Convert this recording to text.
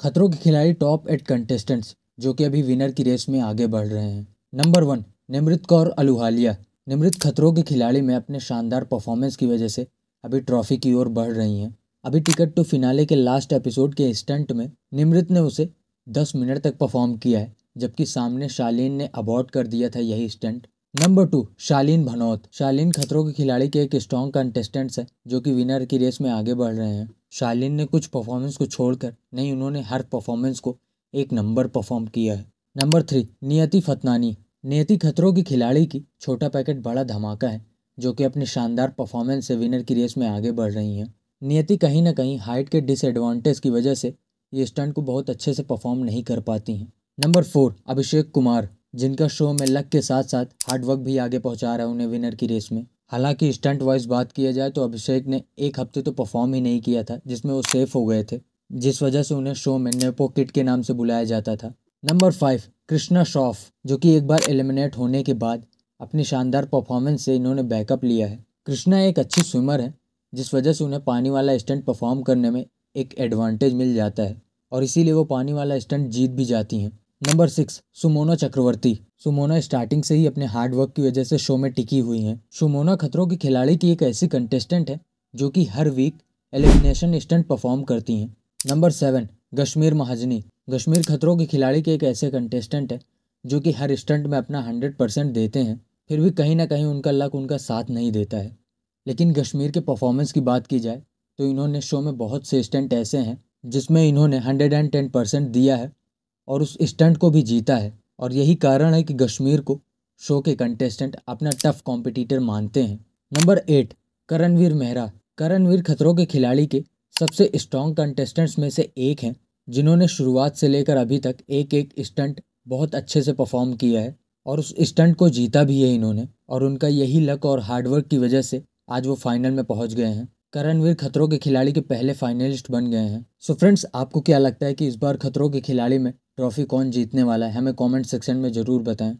खतरों के खिलाड़ी टॉप एट कंटेस्टेंट्स जो कि अभी विनर की रेस में आगे बढ़ रहे हैं नंबर वन निमृत कौर अलुहालिया निमृत खतरों के खिलाड़ी में अपने शानदार परफॉर्मेंस की वजह से अभी ट्रॉफी की ओर बढ़ रही हैं अभी टिकट टू फिनाले के लास्ट एपिसोड के स्टंट में निमृत ने उसे दस मिनट तक परफॉर्म किया है जबकि सामने शालीन ने अबॉर्ड कर दिया था यही stunt number two Shalin Bhanot Shalin खतरों के खिलाड़ी के एक स्ट्रॉन्ग कंटेस्टेंट्स हैं जो कि विनर की रेस में आगे बढ़ रहे हैं शालिन ने कुछ परफॉर्मेंस को छोड़कर नहीं उन्होंने हर परफॉर्मेंस को एक नंबर परफॉर्म किया है नंबर थ्री नियति फतनानी नियति खतरों की खिलाड़ी की छोटा पैकेट बड़ा धमाका है जो कि अपने शानदार परफॉर्मेंस से विनर की रेस में आगे बढ़ रही हैं नियति कहीं ना कहीं हाइट के डिसएडवांटेज की वजह से ये स्टंट को बहुत अच्छे से परफॉर्म नहीं कर पाती हैं नंबर फोर अभिषेक कुमार जिनका शो में लक के साथ साथ हार्डवर्क भी आगे पहुंचा रहा है उन्हें विनर की रेस में हालांकि स्टंट वाइज बात किया जाए तो अभिषेक ने एक हफ्ते तो परफॉर्म ही नहीं किया था जिसमें वो सेफ हो गए थे जिस वजह से उन्हें शो में नेपो किट के नाम से बुलाया जाता था नंबर फाइव कृष्णा श्रॉफ जो कि एक बार एलिमिनेट होने के बाद अपनी शानदार परफॉर्मेंस से इन्होंने बैकअप लिया है कृष्णा एक अच्छी स्विमर है जिस वजह से उन्हें पानी वाला स्टंट परफॉर्म करने में एक एडवांटेज मिल जाता है और इसीलिए वो पानी वाला स्टंट जीत भी जाती हैं number six Sumona Chakravarti Sumona starting से ही अपने हार्ड वर्क की वजह से शो में टिकी हुई हैं सुमोना खतरों के खिलाड़ी की एक ऐसी कंटेस्टेंट है जो कि हर वीक एलिमिनेशन स्टंट परफॉर्म करती हैं नंबर सेवन कश्मीर महाजनी कश्मीर खतरों के खिलाड़ी के एक ऐसे कंटेस्टेंट है जो कि हर स्टंट में अपना हंड्रेड परसेंट देते हैं फिर भी कहीं ना कहीं उनका लक उनका साथ नहीं देता है लेकिन कश्मीर के परफॉर्मेंस की बात की जाए तो इन्होंने शो में बहुत से स्टंट ऐसे हैं जिसमें इन्होंने हंड्रेड एंड टेन परसेंट दिया है और उस स्टंट को भी जीता है और यही कारण है कि कश्मीर को शो के कंटेस्टेंट अपना टफ कॉम्पिटिटर मानते हैं नंबर एट करणवीर मेहरा करणवीर खतरों के खिलाड़ी के सबसे स्ट्रॉन्ग कंटेस्टेंट्स में से एक हैं जिन्होंने शुरुआत से लेकर अभी तक एक एक स्टंट बहुत अच्छे से परफॉर्म किया है और उस स्टंट को जीता भी है इन्होंने और उनका यही लक और हार्डवर्क की वजह से आज वो फाइनल में पहुंच गए हैं करणवीर खतरों के खिलाड़ी के पहले फाइनलिस्ट बन गए हैं सो so फ्रेंड्स आपको क्या लगता है कि इस बार खतरों के खिलाड़ी में ट्रॉफ़ी कौन जीतने वाला है हमें कमेंट सेक्शन में ज़रूर बताएं